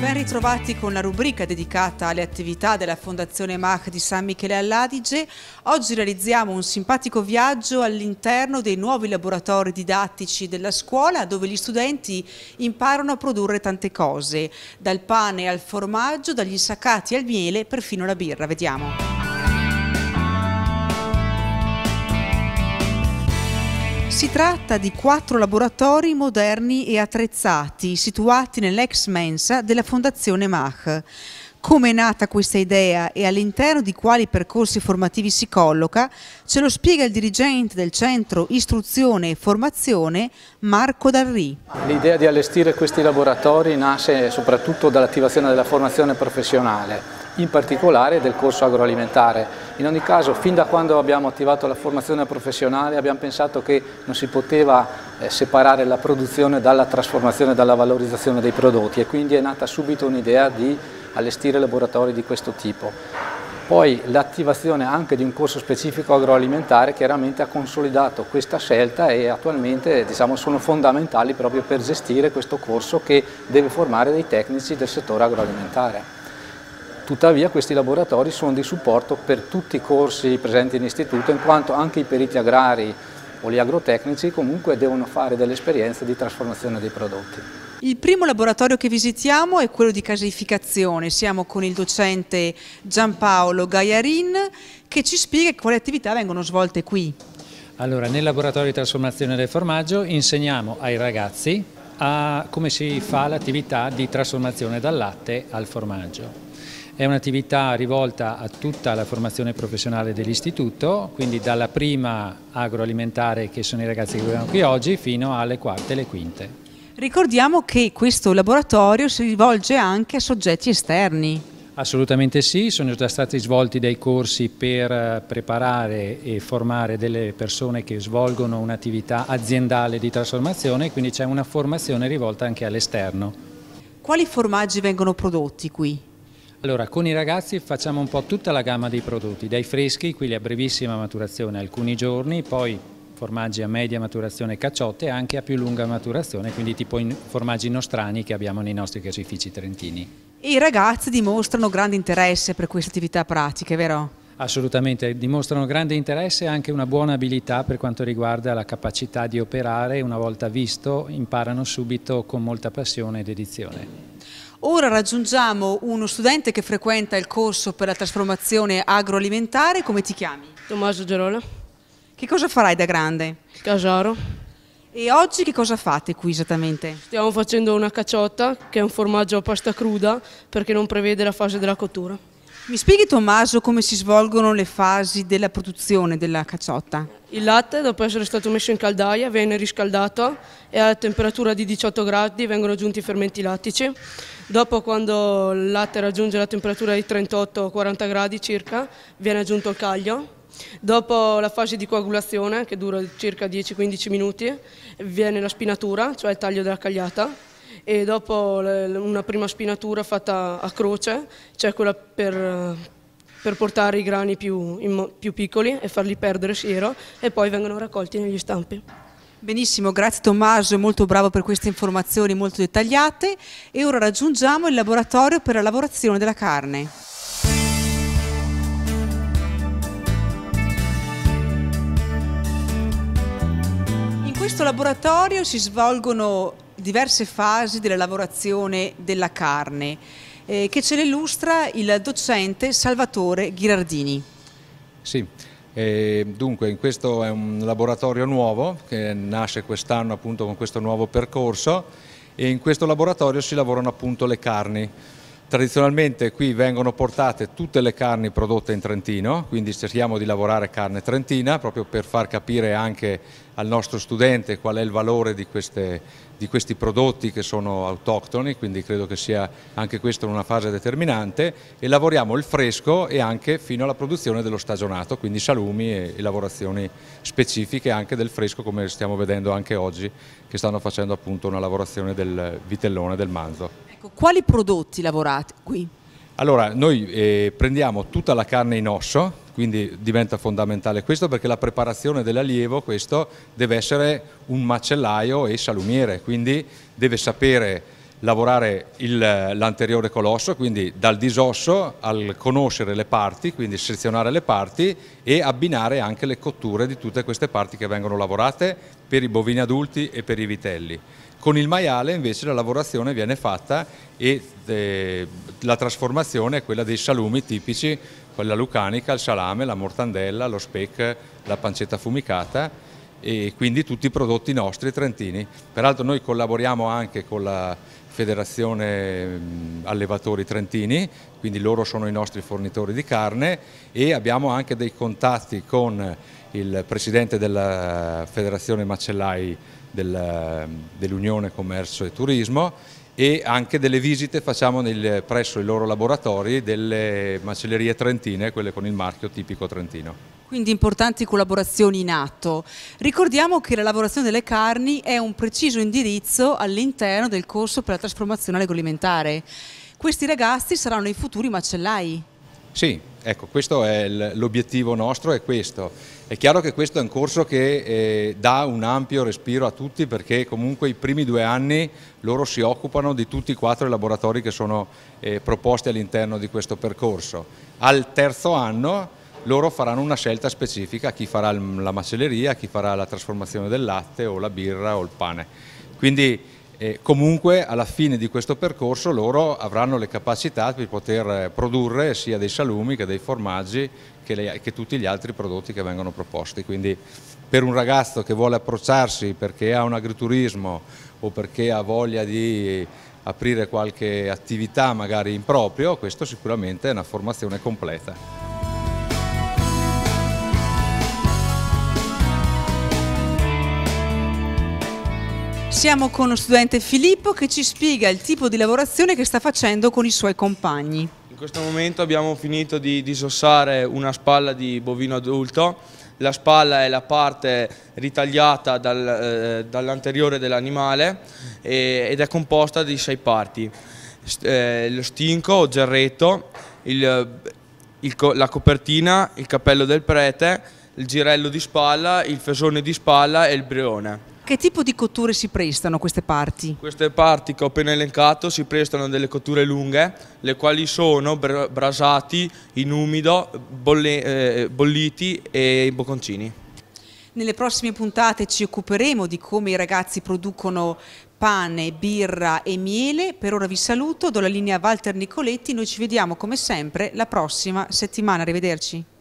Ben ritrovati con la rubrica dedicata alle attività della Fondazione MAC di San Michele all'Adige. Oggi realizziamo un simpatico viaggio all'interno dei nuovi laboratori didattici della scuola dove gli studenti imparano a produrre tante cose, dal pane al formaggio, dagli insaccati al miele, perfino la birra. Vediamo. Si tratta di quattro laboratori moderni e attrezzati situati nell'ex mensa della Fondazione Mach. Come è nata questa idea e all'interno di quali percorsi formativi si colloca, ce lo spiega il dirigente del Centro Istruzione e Formazione, Marco Darri. L'idea di allestire questi laboratori nasce soprattutto dall'attivazione della formazione professionale, in particolare del corso agroalimentare. In ogni caso, fin da quando abbiamo attivato la formazione professionale abbiamo pensato che non si poteva eh, separare la produzione dalla trasformazione, e dalla valorizzazione dei prodotti e quindi è nata subito un'idea di allestire laboratori di questo tipo. Poi l'attivazione anche di un corso specifico agroalimentare chiaramente ha consolidato questa scelta e attualmente diciamo, sono fondamentali proprio per gestire questo corso che deve formare dei tecnici del settore agroalimentare. Tuttavia questi laboratori sono di supporto per tutti i corsi presenti in istituto in quanto anche i periti agrari o gli agrotecnici comunque devono fare delle esperienze di trasformazione dei prodotti. Il primo laboratorio che visitiamo è quello di caseificazione, siamo con il docente Giampaolo Gaiarin che ci spiega quali attività vengono svolte qui. Allora, nel laboratorio di trasformazione del formaggio insegniamo ai ragazzi a come si fa l'attività di trasformazione dal latte al formaggio. È un'attività rivolta a tutta la formazione professionale dell'istituto, quindi dalla prima agroalimentare che sono i ragazzi che abbiamo qui oggi fino alle quarte e le quinte. Ricordiamo che questo laboratorio si rivolge anche a soggetti esterni. Assolutamente sì, sono già stati svolti dei corsi per eh, preparare e formare delle persone che svolgono un'attività aziendale di trasformazione, quindi c'è una formazione rivolta anche all'esterno. Quali formaggi vengono prodotti qui? Allora, con i ragazzi facciamo un po' tutta la gamma dei prodotti, dai freschi, quelli a brevissima maturazione alcuni giorni, poi formaggi a media maturazione cacciotte e anche a più lunga maturazione, quindi tipo formaggi nostrani che abbiamo nei nostri caseifici trentini. I ragazzi dimostrano grande interesse per queste attività pratiche, vero? Assolutamente, dimostrano grande interesse e anche una buona abilità per quanto riguarda la capacità di operare, una volta visto imparano subito con molta passione ed edizione. Ora raggiungiamo uno studente che frequenta il corso per la trasformazione agroalimentare, come ti chiami? Tommaso Gerola. Che cosa farai da grande? Casaro. E oggi che cosa fate qui esattamente? Stiamo facendo una caciotta, che è un formaggio a pasta cruda, perché non prevede la fase della cottura. Mi spieghi Tommaso come si svolgono le fasi della produzione della caciotta? Il latte dopo essere stato messo in caldaia viene riscaldato e a temperatura di 18 gradi vengono aggiunti i fermenti lattici. Dopo quando il latte raggiunge la temperatura di 38-40 gradi circa viene aggiunto il caglio Dopo la fase di coagulazione, che dura circa 10-15 minuti, viene la spinatura, cioè il taglio della cagliata, e dopo una prima spinatura fatta a croce, cioè quella per, per portare i grani più, in, più, piccoli e farli perdere siero, e poi vengono raccolti negli stampi. Benissimo, grazie Tommaso, molto bravo per queste informazioni molto dettagliate e ora raggiungiamo il laboratorio per la lavorazione della carne. questo laboratorio si svolgono diverse fasi della lavorazione della carne, eh, che ce le illustra il docente Salvatore Ghirardini. Sì, e eh, dunque questo è un laboratorio nuovo che nasce quest'anno appunto con questo nuovo percorso e in questo laboratorio si lavorano appunto le carni. Tradizionalmente qui vengono portate tutte le carni prodotte in Trentino, quindi cerchiamo di lavorare carne trentina proprio per far capire anche al nostro studente qual è il valore di, queste, di questi prodotti che sono autoctoni, quindi credo che sia anche questa una fase determinante e lavoriamo il fresco e anche fino alla produzione dello stagionato, quindi salumi e, lavorazioni specifiche anche del fresco come stiamo vedendo anche oggi che stanno facendo appunto una lavorazione del vitellone, del manzo. Ecco, quali prodotti lavorate qui? Allora, noi eh, prendiamo tutta la carne in osso, quindi diventa fondamentale questo perché la preparazione dell'allievo questo deve essere un macellaio e salumiere, quindi deve sapere lavorare l'anteriore colosso, quindi dal disosso al conoscere le parti, quindi selezionare le parti e abbinare anche le cotture di tutte queste parti che vengono lavorate per i bovini adulti e per i vitelli. Con il maiale invece la lavorazione viene fatta e eh, la trasformazione è quella dei salumi tipici, quella lucanica, il salame, la mortandella, lo speck, la pancetta fumicata e quindi tutti i prodotti nostri trentini. Peraltro noi collaboriamo anche con la Federazione Allevatori Trentini, quindi loro sono i nostri fornitori di carne e abbiamo anche dei contatti con il presidente della Federazione Macellai dell'Unione Commercio e Turismo e anche delle visite facciamo nel, presso i loro laboratori delle macellerie trentine, quelle con il marchio tipico trentino. Quindi importanti collaborazioni in atto. Ricordiamo che la lavorazione delle carni è un preciso indirizzo all'interno del corso per la trasformazione agroalimentare. Questi ragazzi saranno i futuri macellai. Sì, ecco, questo è l'obiettivo nostro, è questo è chiaro che questo è un corso che eh, dà un ampio respiro a tutti perché comunque i primi due anni loro si occupano di tutti e quattro i laboratori che sono eh, proposti all'interno di questo percorso. Al terzo anno loro faranno una scelta specifica, chi farà la macelleria, chi farà la trasformazione del latte o la birra o il pane. Quindi e comunque alla fine di questo percorso loro avranno le capacità per poter eh, produrre sia dei salumi che dei formaggi che, le, che tutti gli altri prodotti che vengono proposti. Quindi per un ragazzo che vuole approcciarsi perché ha un agriturismo o perché ha voglia di aprire qualche attività magari in proprio, questo sicuramente è una formazione completa. Siamo con lo studente Filippo che ci spiega il tipo di lavorazione che sta facendo con i suoi compagni. In questo momento abbiamo finito di disossare una spalla di bovino adulto. La spalla è la parte ritagliata dal, eh, dall'anteriore dell'animale ed è composta di sei parti. Eh, lo stinco o gerretto, il, il, la copertina, il cappello del prete, il girello di spalla, il fesone di spalla e il brione che tipo di cotture si prestano queste parti? Queste parti che ho appena elencato si prestano a delle cotture lunghe, le quali sono br brasati in umido, bolle, eh, bolliti e bocconcini. Nelle prossime puntate ci occuperemo di come i ragazzi producono pane, birra e miele. Per ora vi saluto, do la linea a Walter Nicoletti, noi ci vediamo come sempre la prossima settimana, arrivederci.